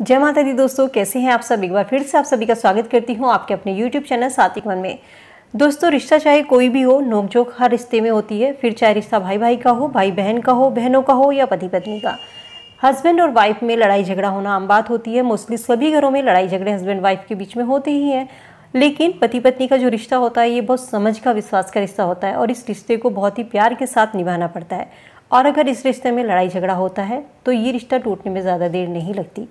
जय माता दी दोस्तों कैसे हैं आप सब एक बार फिर से आप सभी का स्वागत करती हूँ आपके अपने यूट्यूब चैनल सातिक मन में दोस्तों रिश्ता चाहे कोई भी हो नोकझोंक हर रिश्ते में होती है फिर चाहे रिश्ता भाई भाई का हो भाई बहन का हो बहनों का हो या पति पत्नी का हस्बैंड और वाइफ में लड़ाई झगड़ा होना आम बात होती है मोस्टली सभी घरों में लड़ाई झगड़े हस्बैंड वाइफ के बीच में होते ही हैं लेकिन पति पत्नी का जो रिश्ता होता है ये बहुत समझ का विश्वास का रिश्ता होता है और इस रिश्ते को बहुत ही प्यार के साथ निभाना पड़ता है और अगर इस रिश्ते में लड़ाई झगड़ा होता है तो ये रिश्ता टूटने में ज़्यादा देर नहीं लगती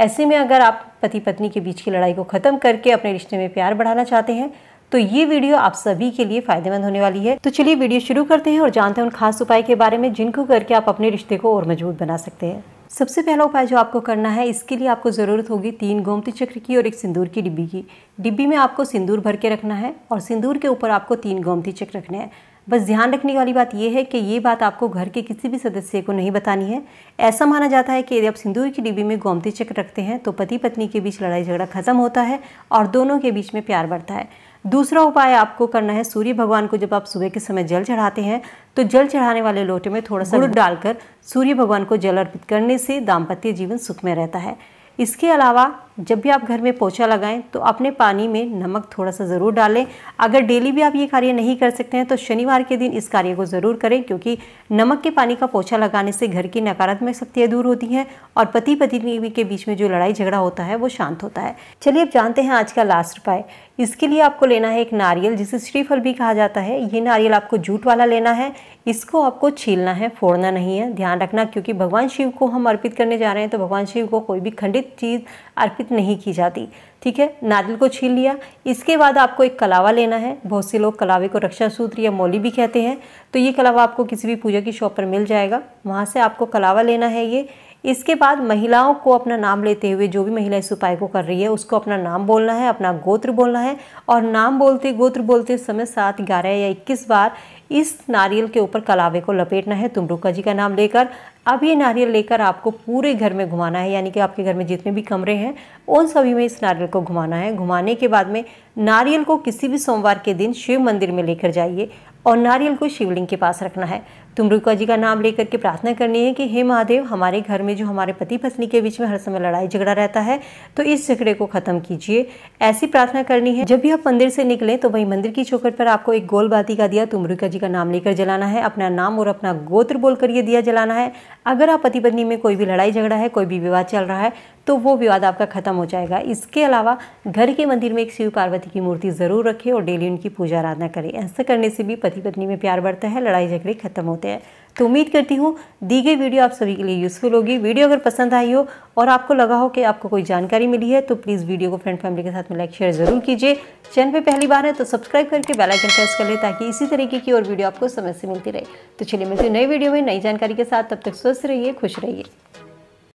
ऐसे में अगर आप पति पत्नी के बीच की लड़ाई को ख़त्म करके अपने रिश्ते में प्यार बढ़ाना चाहते हैं तो ये वीडियो आप सभी के लिए फायदेमंद होने वाली है तो चलिए वीडियो शुरू करते हैं और जानते हैं उन खास उपाय के बारे में जिनको करके आप अपने रिश्ते को और मजबूत बना सकते हैं सबसे पहला उपाय जो आपको करना है इसके लिए आपको ज़रूरत होगी तीन गोमती चक्र की और एक सिंदूर की डिब्बी की डिब्बी में आपको सिंदूर भर के रखना है और सिंदूर के ऊपर आपको तीन गोमती चक्र रखने हैं बस ध्यान रखने वाली बात यह है कि ये बात आपको घर के किसी भी सदस्य को नहीं बतानी है ऐसा माना जाता है कि यदि आप सिंदूर की डिब्बी में गोमती चक्र रखते हैं तो पति पत्नी के बीच लड़ाई झगड़ा खत्म होता है और दोनों के बीच में प्यार बढ़ता है दूसरा उपाय आपको करना है सूर्य भगवान को जब आप सुबह के समय जल चढ़ाते हैं तो जल चढ़ाने वाले लोटे में थोड़ा सा गुड़ डालकर सूर्य भगवान को जल अर्पित करने से दाम्पत्य जीवन सुख में रहता है इसके अलावा जब भी आप घर में पोछा लगाएं तो अपने पानी में नमक थोड़ा सा ज़रूर डालें अगर डेली भी आप ये कार्य नहीं कर सकते हैं तो शनिवार के दिन इस कार्य को ज़रूर करें क्योंकि नमक के पानी का पोछा लगाने से घर की नकारात्मक शक्तियाँ दूर होती हैं और पति पत्नी के बीच में जो लड़ाई झगड़ा होता है वो शांत होता है चलिए अब जानते हैं आज का लास्ट उपाय इसके लिए आपको लेना है एक नारियल जिसे श्रीफल भी कहा जाता है ये नारियल आपको जूट वाला लेना है इसको आपको छीलना है फोड़ना नहीं है ध्यान रखना क्योंकि भगवान शिव को हम अर्पित करने जा रहे हैं तो भगवान शिव को कोई भी खंडित चीज़ अर्पित नहीं की जाती ठीक है नारियल को छील लिया इसके बाद आपको एक कलावा लेना है बहुत से लोग कलावे को रक्षा सूत्र या मौली भी कहते हैं तो ये कलावा आपको किसी भी पूजा की शॉप पर मिल जाएगा वहाँ से आपको कलावा लेना है ये इसके बाद महिलाओं को अपना नाम लेते हुए जो भी महिला इस उपाय को कर रही है उसको अपना नाम बोलना है अपना गोत्र बोलना है और नाम बोलते गोत्र बोलते समय सात ग्यारह या इक्कीस बार इस नारियल के ऊपर कलावे को लपेटना है तुमरुका जी का नाम लेकर अब ये नारियल लेकर आपको पूरे घर में घुमाना है यानी कि आपके घर में जितने भी कमरे हैं उन सभी में इस नारियल को घुमाना है घुमाने के बाद में नारियल को किसी भी सोमवार के दिन शिव मंदिर में लेकर जाइए और नारियल को शिवलिंग के पास रखना है तुम रुका जी का नाम लेकर के प्रार्थना करनी है कि हे महादेव हमारे घर में जो हमारे पति पत्नी के बीच में हर समय लड़ाई झगड़ा रहता है तो इस झगड़े को ख़त्म कीजिए ऐसी प्रार्थना करनी है जब भी आप मंदिर से निकलें तो वही मंदिर की चौखट पर आपको एक गोल बाती का दिया तुम रुका जी का नाम लेकर जलाना है अपना नाम और अपना गोत्र बोल कर ये दिया जलाना है अगर आप पति पत्नी में कोई भी लड़ाई झगड़ा है कोई भी विवाद चल रहा है तो वो विवाद आपका ख़त्म हो जाएगा इसके अलावा घर के मंदिर में एक शिव पार्वती की मूर्ति ज़रूर रखें और डेली उनकी पूजा आराधना करें ऐसा करने से भी पति पत्नी में प्यार बढ़ता है लड़ाई झगड़े खत्म होते सकते हैं तो उम्मीद करती हूँ दी गई वीडियो आप सभी के लिए यूज़फुल होगी वीडियो अगर पसंद आई हो और आपको लगा हो कि आपको कोई जानकारी मिली है तो प्लीज़ वीडियो को फ्रेंड फैमिली के साथ में लाइक शेयर ज़रूर कीजिए चैनल पे पहली बार है तो सब्सक्राइब करके बेल आइकन प्रेस कर ले ताकि इसी तरीके की और वीडियो आपको समय से मिलती रहे तो चलिए मिलती नई वीडियो में नई जानकारी के साथ तब तक स्वस्थ रहिए खुश रहिए